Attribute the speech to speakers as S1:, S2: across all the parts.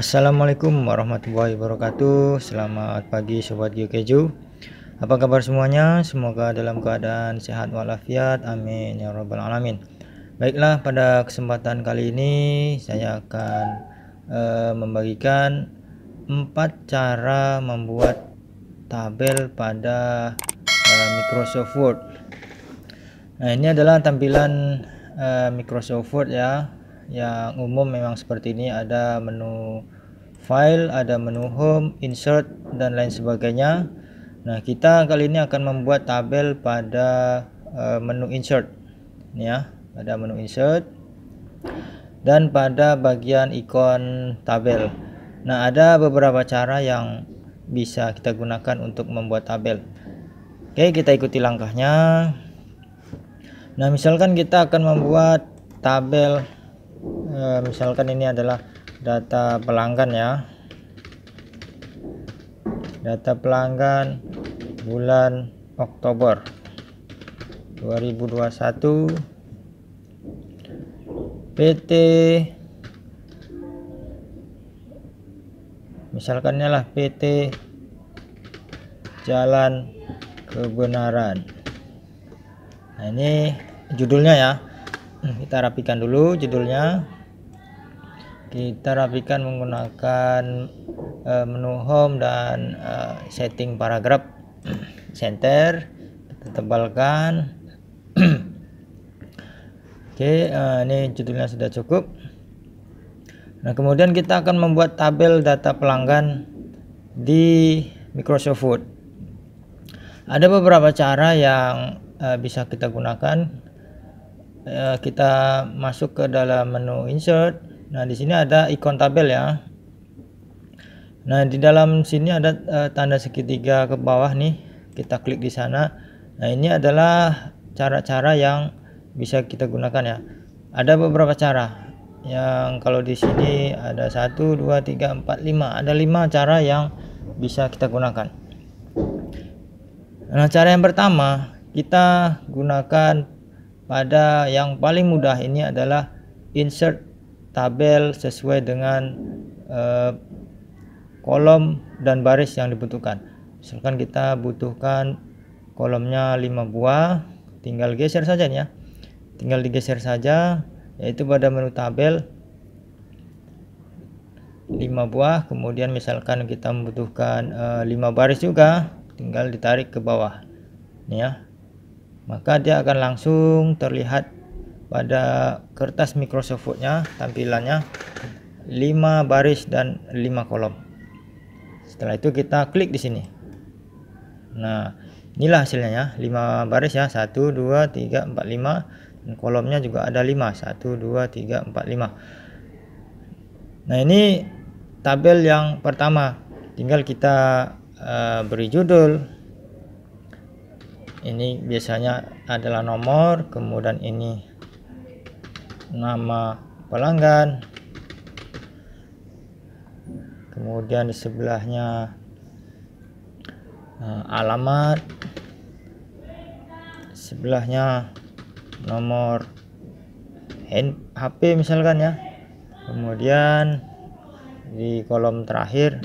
S1: Assalamualaikum warahmatullahi wabarakatuh Selamat pagi Sobat Geokeju Apa kabar semuanya? Semoga dalam keadaan sehat walafiat Amin Ya Rabbal Alamin Baiklah pada kesempatan kali ini Saya akan uh, membagikan empat cara membuat tabel pada uh, Microsoft Word Nah ini adalah tampilan uh, Microsoft Word ya yang umum memang seperti ini ada menu file ada menu home insert dan lain sebagainya nah kita kali ini akan membuat tabel pada uh, menu insert ini ya pada menu insert dan pada bagian ikon tabel nah ada beberapa cara yang bisa kita gunakan untuk membuat tabel Oke kita ikuti langkahnya Nah, misalkan kita akan membuat tabel Eh, misalkan ini adalah data pelanggan ya data pelanggan bulan Oktober 2021 PT misalkannya lah PT Jalan Kebenaran nah ini judulnya ya hmm, kita rapikan dulu judulnya kita rapikan menggunakan uh, menu home dan uh, setting paragraf center kita tebalkan oke okay, uh, eh, ini judulnya sudah cukup nah kemudian kita akan membuat tabel data pelanggan di Microsoft Word ada beberapa cara yang uh, bisa kita gunakan uh, kita masuk ke dalam menu insert Nah, di sini ada ikon tabel ya. Nah, di dalam sini ada uh, tanda segitiga ke bawah nih. Kita klik di sana. Nah, ini adalah cara-cara yang bisa kita gunakan ya. Ada beberapa cara. Yang kalau di sini ada 1 2 3 4 5. Ada 5 cara yang bisa kita gunakan. Nah, cara yang pertama kita gunakan pada yang paling mudah ini adalah insert tabel sesuai dengan eh, kolom dan baris yang dibutuhkan misalkan kita butuhkan kolomnya 5 buah tinggal geser saja ya tinggal digeser saja yaitu pada menu tabel 5 buah kemudian misalkan kita membutuhkan e, eh, 5 baris juga tinggal ditarik ke bawah ini ya maka dia akan langsung terlihat pada kertas Microsoft Word-nya tampilannya 5 baris dan 5 kolom setelah itu kita klik di sini nah inilah hasilnya ya 5 baris ya 1 2 3 4 5 dan kolomnya juga ada 5 1 2 3 4 5 nah ini tabel yang pertama tinggal kita uh, beri judul ini biasanya adalah nomor kemudian ini nama pelanggan kemudian di sebelahnya eh, alamat sebelahnya nomor hand, HP misalkan ya kemudian di kolom terakhir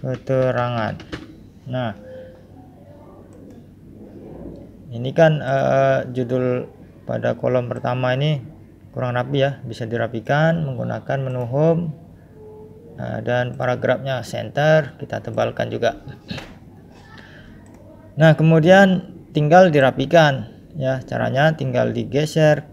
S1: keterangan nah ini kan uh, judul pada kolom pertama ini kurang rapi ya bisa dirapikan menggunakan menu home nah, dan paragrafnya center kita tebalkan juga nah kemudian tinggal dirapikan ya caranya tinggal digeser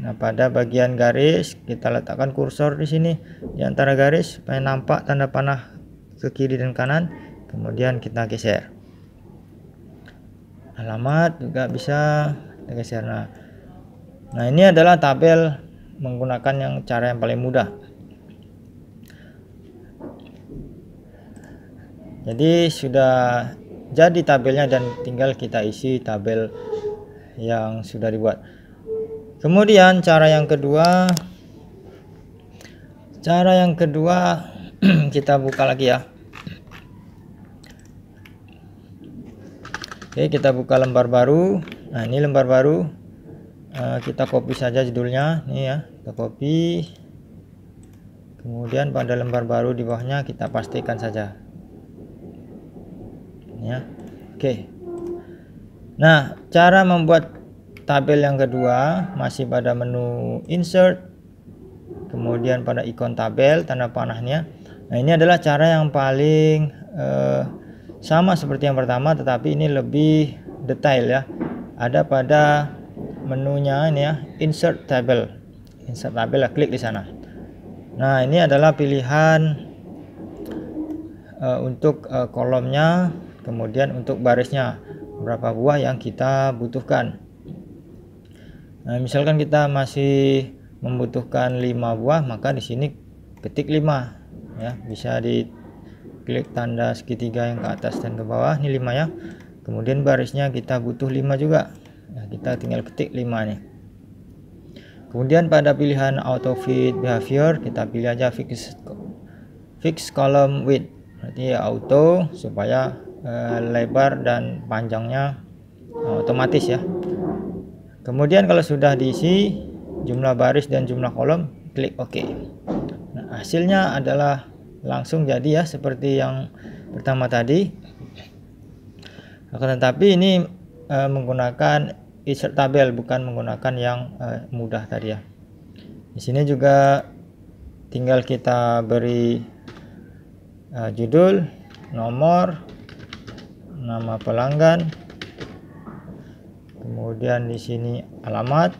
S1: Nah, pada bagian garis kita letakkan kursor di sini di antara garis supaya nampak tanda panah ke kiri dan kanan. Kemudian kita geser. Alamat juga bisa kita geser. Nah, Nah, ini adalah tabel menggunakan yang cara yang paling mudah. Jadi sudah jadi tabelnya dan tinggal kita isi tabel yang sudah dibuat. Kemudian cara yang kedua cara yang kedua kita buka lagi ya. Oke, kita buka lembar baru. Nah, ini lembar baru. Eh, kita copy saja judulnya ini ya kita copy kemudian pada lembar baru di bawahnya kita pastikan saja ya oke nah cara membuat tabel yang kedua masih pada menu insert kemudian pada ikon tabel tanda panahnya nah ini adalah cara yang paling eh, sama seperti yang pertama tetapi ini lebih detail ya ada pada menunya ini ya insert table insert table lah, klik di sana nah ini adalah pilihan uh, untuk uh, kolomnya kemudian untuk barisnya berapa buah yang kita butuhkan nah misalkan kita masih membutuhkan 5 buah maka di sini ketik 5 ya bisa di klik tanda segitiga yang ke atas dan ke bawah ini 5 ya kemudian barisnya kita butuh 5 juga Nah, kita tinggal ketik 5 nih. Kemudian pada pilihan auto fit behavior kita pilih aja fix fix column width. Berarti auto supaya eh, lebar dan panjangnya eh, otomatis ya. Kemudian kalau sudah diisi jumlah baris dan jumlah kolom, klik OK. Nah, hasilnya adalah langsung jadi ya seperti yang pertama tadi. Akan tetapi ini e, menggunakan insert tabel bukan menggunakan yang uh, mudah tadi ya di sini juga tinggal kita beri uh, judul nomor nama pelanggan kemudian di sini alamat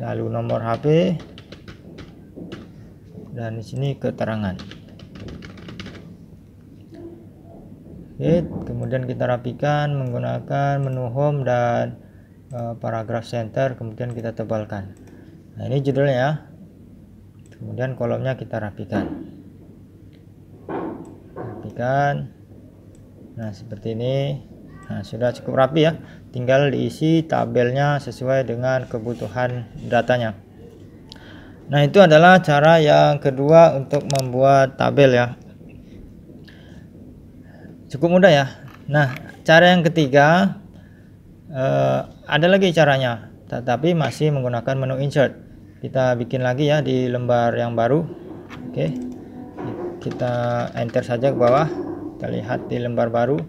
S1: lalu nomor HP dan di sini keterangan hit kemudian kita rapikan menggunakan menu home dan uh, paragraph center kemudian kita tebalkan nah ini judulnya kemudian kolomnya kita rapikan rapikan nah seperti ini nah sudah cukup rapi ya tinggal diisi tabelnya sesuai dengan kebutuhan datanya nah itu adalah cara yang kedua untuk membuat tabel ya cukup mudah ya nah cara yang ketiga uh, ada lagi caranya tetapi masih menggunakan menu insert kita bikin lagi ya di lembar yang baru oke okay. kita enter saja ke bawah kita lihat di lembar baru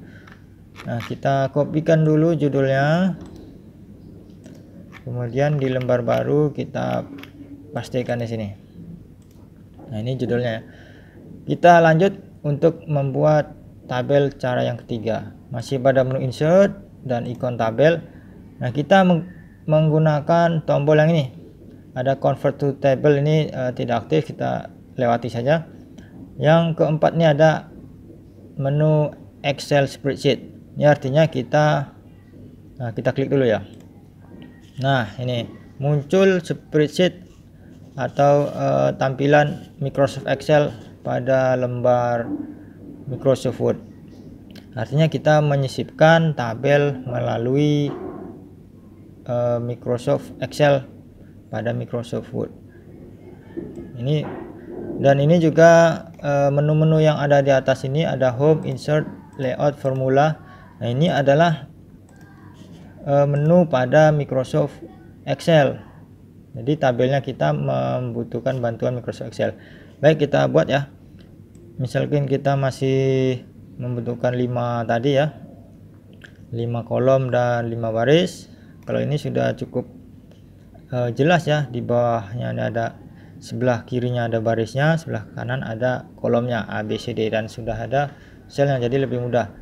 S1: nah kita kopikan dulu judulnya kemudian di lembar baru kita pastikan di sini nah ini judulnya kita lanjut untuk membuat tabel cara yang ketiga masih pada menu insert dan ikon tabel nah kita meng menggunakan tombol yang ini ada convert to table ini uh, tidak aktif kita lewati saja yang keempat ini ada menu Excel spreadsheet ini artinya kita nah, kita klik dulu ya nah ini muncul spreadsheet atau uh, tampilan Microsoft Excel pada lembar Microsoft Word artinya kita menyisipkan tabel melalui uh, Microsoft Excel pada Microsoft Word ini dan ini juga eh, menu-menu uh, yang ada di atas ini ada home insert layout formula nah ini adalah uh, menu pada Microsoft Excel jadi tabelnya kita membutuhkan bantuan Microsoft Excel baik kita buat ya misalkan kita masih membutuhkan 5 tadi ya 5 kolom dan 5 baris kalau ini sudah cukup uh, jelas ya di bawahnya ada, ada sebelah kirinya ada barisnya sebelah kanan ada kolomnya ABCD dan sudah ada sel yang jadi lebih mudah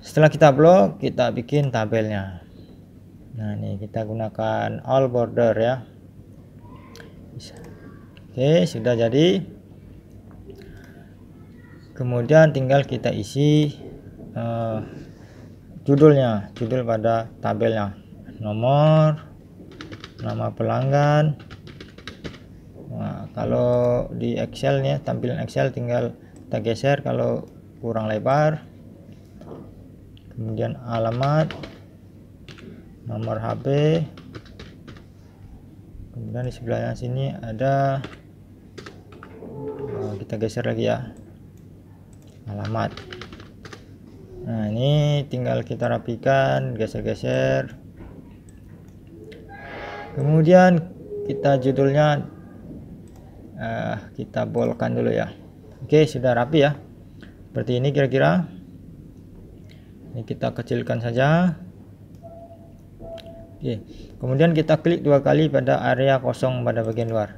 S1: setelah kita blok kita bikin tabelnya nah ini kita gunakan all border ya oke sudah jadi kemudian tinggal kita isi uh, judulnya judul pada tabelnya nomor nama pelanggan nah, kalau di Excel nya tampilan Excel tinggal kita geser kalau kurang lebar kemudian alamat nomor HP kemudian di sebelah sini ada eh, kita geser lagi ya alamat nah ini tinggal kita rapikan geser-geser kemudian kita judulnya uh, kita bolkan dulu ya oke sudah rapi ya seperti ini kira-kira ini kita kecilkan saja oke kemudian kita klik dua kali pada area kosong pada bagian luar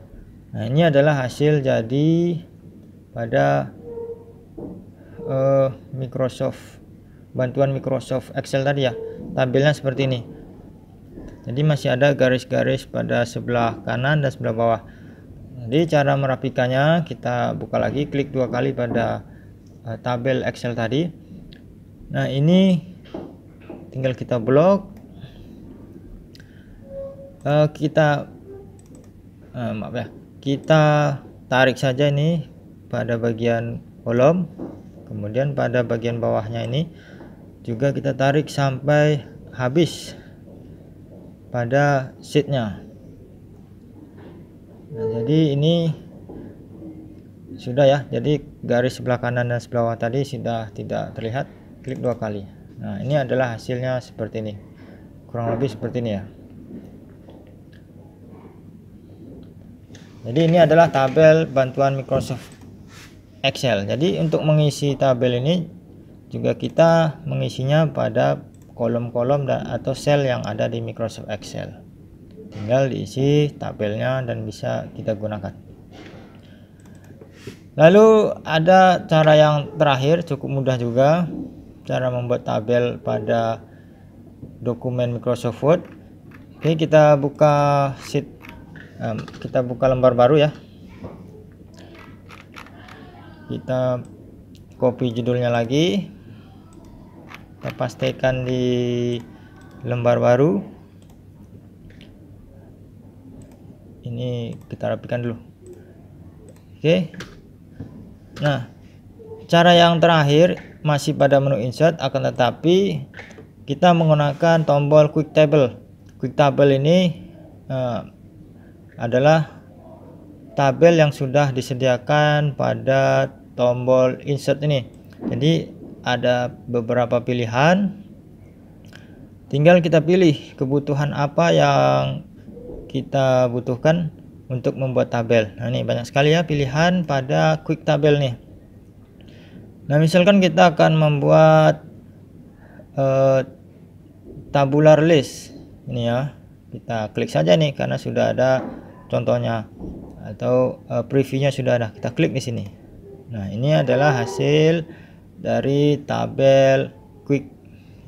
S1: nah ini adalah hasil jadi pada uh, Microsoft bantuan Microsoft Excel tadi ya tampilnya seperti ini jadi masih ada garis-garis pada sebelah kanan dan sebelah bawah jadi cara merapikannya kita buka lagi klik dua kali pada uh, tabel Excel tadi nah ini tinggal kita blok uh, kita uh, maaf ya kita tarik saja ini pada bagian kolom kemudian pada bagian bawahnya ini juga kita tarik sampai habis pada seatnya nah, jadi ini sudah ya jadi garis sebelah kanan dan sebelah bawah tadi sudah tidak terlihat klik dua kali nah ini adalah hasilnya seperti ini kurang lebih seperti ini ya jadi ini adalah tabel bantuan Microsoft Excel. Jadi untuk mengisi tabel ini juga kita mengisinya pada kolom-kolom atau sel yang ada di Microsoft Excel. Tinggal diisi tabelnya dan bisa kita gunakan. Lalu ada cara yang terakhir cukup mudah juga cara membuat tabel pada dokumen Microsoft Word. Oke, kita buka sheet um, kita buka lembar baru ya kita copy judulnya lagi kita pastikan di lembar baru ini kita rapikan dulu oke nah cara yang terakhir masih pada menu insert akan tetapi kita menggunakan tombol quick table quick table ini uh, adalah tabel yang sudah disediakan pada tombol insert ini jadi ada beberapa pilihan tinggal kita pilih kebutuhan apa yang kita butuhkan untuk membuat tabel nah ini banyak sekali ya pilihan pada quick tabel nih nah misalkan kita akan membuat eh, tabular list ini ya kita klik saja nih karena sudah ada contohnya atau uh, previewnya sudah ada kita klik di sini Nah, ini adalah hasil dari tabel quick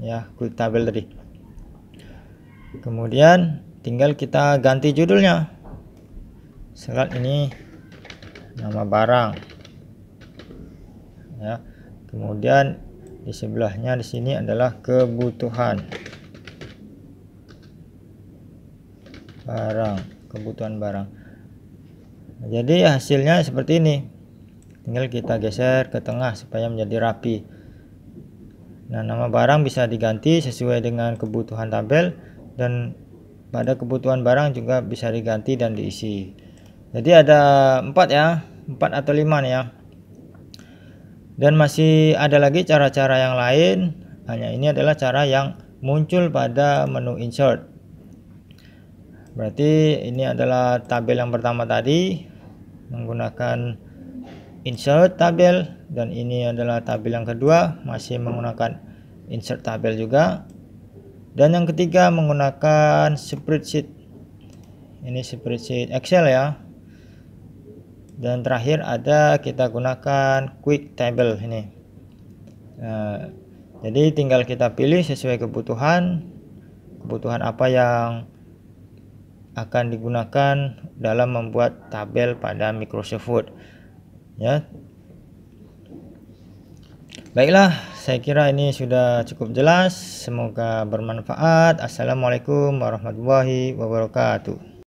S1: ya, quick tabel tadi. Kemudian tinggal kita ganti judulnya. Selat ini nama barang. Ya. Kemudian di sebelahnya di sini adalah kebutuhan. Barang, kebutuhan barang. Jadi hasilnya seperti ini tinggal kita geser ke tengah supaya menjadi rapi nah nama barang bisa diganti sesuai dengan kebutuhan tabel dan pada kebutuhan barang juga bisa diganti dan diisi jadi ada empat ya empat atau lima ya dan masih ada lagi cara-cara yang lain hanya ini adalah cara yang muncul pada menu insert berarti ini adalah tabel yang pertama tadi menggunakan insert tabel dan ini adalah tabel yang kedua masih menggunakan insert tabel juga dan yang ketiga menggunakan spreadsheet ini spreadsheet Excel ya dan terakhir ada kita gunakan quick table ini nah, jadi tinggal kita pilih sesuai kebutuhan kebutuhan apa yang akan digunakan dalam membuat tabel pada Microsoft Word ya baiklah saya kira ini sudah cukup jelas semoga bermanfaat assalamualaikum warahmatullahi wabarakatuh